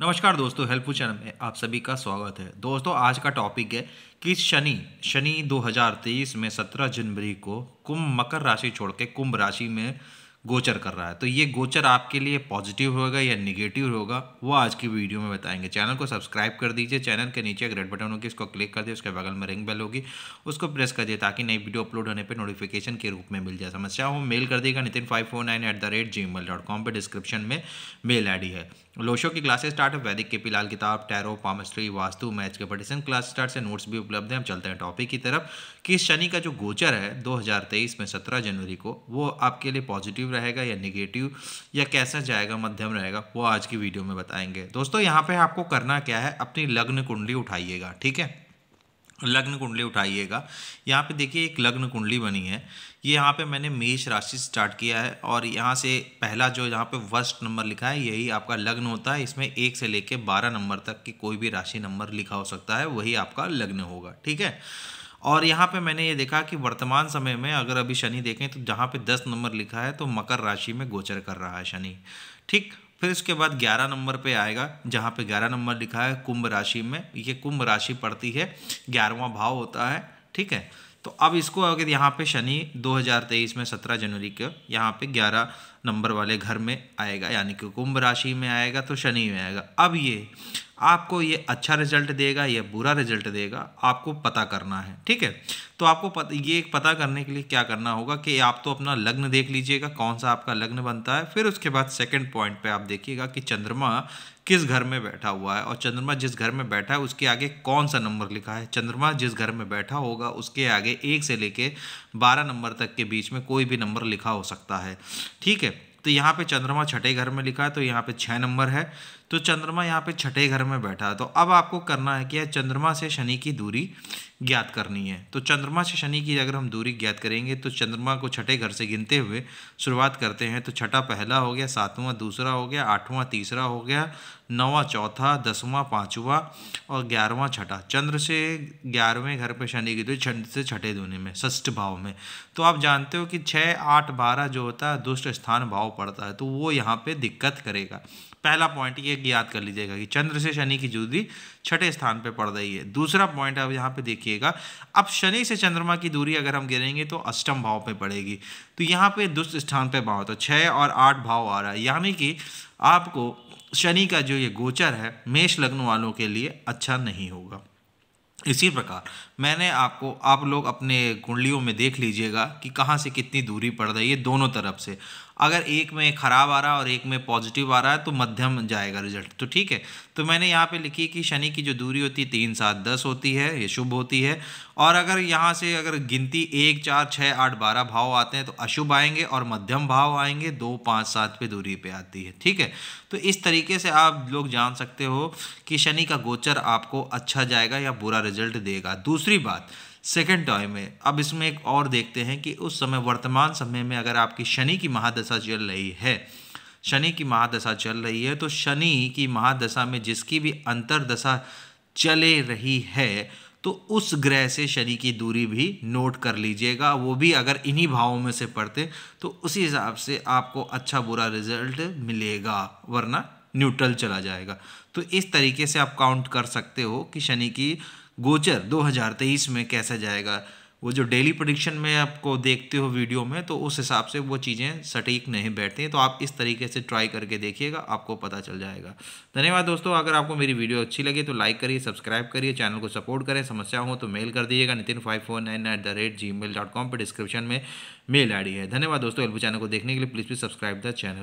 नमस्कार दोस्तों helpful channel में आप सभी का स्वागत है दोस्तों आज का टॉपिक है कि शनि शनि 2023 में 17 जनवरी को कुंभ मकर राशि छोड़ के कुंभ राशि में गोचर कर रहा है तो ये गोचर आपके लिए पॉजिटिव होगा या निगेटिव होगा वो आज की वीडियो में बताएंगे चैनल को सब्सक्राइब कर दीजिए चैनल के नीचे एक रेड बटन होगी इसको क्लिक कर दिए उसके बगल में रिंग बेल होगी उसको प्रेस कर दिए ताकि नई वीडियो अपलोड होने पर नोटिफिकेशन के रूप में मिल जाए समस्या हो मेल कर देगा Nitin five four nine eight the rate G mail dot com पर डिस्क्रिप्शन में मेल आई है लोशो की क्लासेस स्टार्ट है वैदिक के पिलाल किताब टैरो पामिस्ट्री वास्तु मैथ्स के पटिशन क्लास स्टार्ट से नोट्स भी उपलब्ध हैं हम चलते हैं टॉपिक की तरफ कि शनि का जो गोचर है 2023 में 17 जनवरी को वो आपके लिए पॉजिटिव रहेगा या निगेटिव या कैसा जाएगा मध्यम रहेगा वो आज की वीडियो में बताएंगे दोस्तों यहाँ पे आपको करना क्या है अपनी लग्न कुंडली उठाइएगा ठीक है लग्न कुंडली उठाइएगा यहाँ पे देखिए एक लग्न कुंडली बनी है ये यहाँ पे मैंने मेष राशि स्टार्ट किया है और यहाँ से पहला जो यहाँ पे वर्स्ट नंबर लिखा है यही आपका लग्न होता है इसमें एक से लेके बारह नंबर तक की कोई भी राशि नंबर लिखा हो सकता है वही आपका लग्न होगा ठीक है और यहाँ पे मैंने ये देखा कि वर्तमान समय में अगर अभी शनि देखें तो जहाँ पे दस नंबर लिखा है तो मकर राशि में गोचर कर रहा है शनि ठीक फिर उसके बाद ग्यारह नंबर पे आएगा जहाँ पे ग्यारह नंबर लिखा है कुंभ राशि में ये कुंभ राशि पड़ती है ग्यारहवा भाव होता है ठीक है तो अब इसको अगर यहाँ पे शनि 2023 में 17 जनवरी के यहाँ पे नंबर वाले घर में आएगा यानी कि कुंभ राशि में आएगा तो शनि में आएगा अब ये आपको ये अच्छा रिजल्ट देगा या बुरा रिजल्ट देगा आपको पता करना है ठीक है तो आपको पत, ये पता करने के लिए क्या करना होगा कि आप तो अपना लग्न देख लीजिएगा कौन सा आपका लग्न बनता है फिर उसके बाद सेकंड पॉइंट पे आप देखिएगा कि चंद्रमा किस घर में बैठा हुआ है और चंद्रमा जिस घर में बैठा है उसके आगे कौन सा नंबर लिखा है चंद्रमा जिस घर में बैठा होगा उसके आगे एक से लेके बारह नंबर तक के बीच में कोई भी नंबर लिखा हो सकता है ठीक है तो यहाँ पे चंद्रमा छठे घर में लिखा है तो यहाँ पे छः नंबर है तो चंद्रमा यहाँ पे छठे घर में बैठा है तो अब आपको करना है कि चंद्रमा से शनि की दूरी ज्ञात करनी है तो चंद्रमा से शनि की अगर हम दूरी ज्ञात करेंगे तो चंद्रमा को छठे घर से गिनते हुए शुरुआत करते हैं तो छठा पहला हो गया सातवां दूसरा हो गया आठवां तीसरा हो गया नौवां चौथा दसवां पाँचवा और ग्यारहवां छठा चंद्र से ग्यारहवें घर पर शनि की दूरी छठ से छठे धोने में षष्ठ भाव में तो आप जानते हो कि छः आठ बारह जो होता है दुष्ट स्थान भाव पड़ता है तो वो यहाँ पर दिक्कत करेगा पहला पॉइंट ये याद कर लीजिएगा कि चंद्र से शनि की दूरी छठे स्थान पे पड़ रही है दूसरा पॉइंट अब यहाँ पे देखिएगा अब शनि से चंद्रमा की दूरी अगर हम गिरेंगे तो अष्टम भाव पे पड़ेगी तो यहाँ पे दुष्ट स्थान पे भाव तो छः और आठ भाव आ रहा है यानी कि आपको शनि का जो ये गोचर है मेष लग्न वालों के लिए अच्छा नहीं होगा इसी प्रकार मैंने आपको आप लोग अपने कुंडलियों में देख लीजिएगा कि कहाँ से कितनी दूरी पड़ रही है दोनों तरफ से अगर एक में ख़राब आ रहा है और एक में पॉजिटिव आ रहा है तो मध्यम जाएगा रिजल्ट तो ठीक है तो मैंने यहाँ पे लिखी कि शनि की जो दूरी होती है तीन सात दस होती है ये शुभ होती है और अगर यहाँ से अगर गिनती एक चार छः आठ बारह भाव आते हैं तो अशुभ आएंगे और मध्यम भाव आएंगे दो पाँच सात पे दूरी पे आती है ठीक है तो इस तरीके से आप लोग जान सकते हो कि शनि का गोचर आपको अच्छा जाएगा या बुरा रिजल्ट देगा दूसरी बात सेकेंड टॉय में अब इसमें एक और देखते हैं कि उस समय वर्तमान समय में अगर आपकी शनि की महादशा चल रही है शनि की महादशा चल रही है तो शनि की महादशा में जिसकी भी अंतरदशा चले रही है तो उस ग्रह से शनि की दूरी भी नोट कर लीजिएगा वो भी अगर इन्हीं भावों में से पढ़ते तो उसी हिसाब से आपको अच्छा बुरा रिजल्ट मिलेगा वरना न्यूट्रल चला जाएगा तो इस तरीके से आप काउंट कर सकते हो कि शनि की गोचर 2023 में कैसा जाएगा वो जो डेली प्रडिक्शन में आपको देखते हो वीडियो में तो उस हिसाब से वो चीज़ें सटीक नहीं बैठती हैं तो आप इस तरीके से ट्राई करके देखिएगा आपको पता चल जाएगा धन्यवाद दोस्तों अगर आपको मेरी वीडियो अच्छी लगी तो लाइक करिए सब्सक्राइब करिए चैनल को सपोर्ट करें समस्या हो तो मेल कर दीजिएगा Nitin five four nine eight the rate G mail dot com पर डिस्क्रिप्शन में मेल आई है धन्यवाद दोस्तों एल्बू चैनल को देखने के लिए please please subscribe the channel